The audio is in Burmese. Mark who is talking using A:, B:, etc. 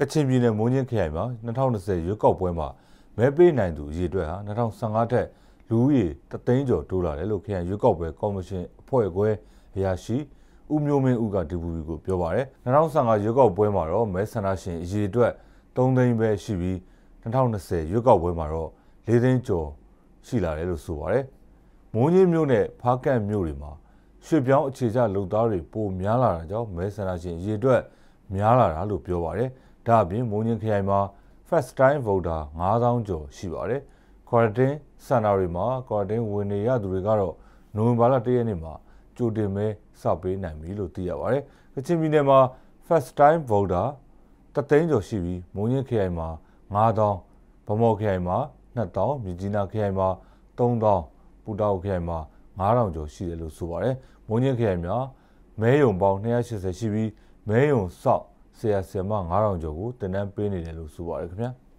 A: ကချင်ပြည်နယ်မုံညင်းခရိုင်မှာ2020ရွေးကောက်ပွဲမှာမဲပေးနိုင်သူအရေအတွက်ဟာ2015ထက်လူဦးရေတသိန်းကျော်တိုးလာတယ်လို့ခရိုင်ရွေးကောက်ပွဲကော်မရှင်အဖွဲ့ခွဲအရာရှိဦးမျိုးမင်းဦးကဒီပူပီကိုပြောပါရယ်2015ရွေးကောက်ပွဲမှာတော့မဲဆန္ဒရှင်အရေအတွက်3သိန်းပဲရှိပြီး2020ရွေးကောက်ပွဲမှာတော့၄သိန်းကျော်ရှိလာတယ်လို့ဆိုပါရယ်မုံညင်းမြို့နဲ့ဖားကန့်မြို့တွေမှာရွှေပြောင်းအခြေချလုံသားတွေပိုများလာတာကြောင့်မဲဆန္ဒရှင်အရေအတွက်များလာတာလို့ပြောပါရယ်။ဒါ့အပြင်မုံညင်ခရိုင်မှာ first time voter 9000ကျော်ရှိပါတယ်။ quarantine စင်တာတွေမှာ quarantine ဝင်နေရသူတွေကတော့နိုဝင်ဘာလ1ရက်နေ့မှာ ကြိုတင်ပဲစပေးနိုင်ပြီလို့သိရပါတယ်။ကချင်ပြည်နယ်မှာ first time voter တသိန်းကျော်ရှိပြီးမုံညင်ခရိုင်မှာ9000ဗမော်ခရိုင်မှာ2000မြကြီးနားခရိုင်မှာ3000ပူတာအိုခရိုင်မှာ9000ကျော်ရှိတယ်လို့ဆိုပါတယ်။မုံညင်ခရိုင်မှာမဲယုံပေါင်း280ရှိပြီးမဲယုံဆောက်ဆရာဆရာမ9000ကျော်ကိုတင်နန်းပေးနေတယ်လို့ဆိုပါတယ်ခင်ဗျာ။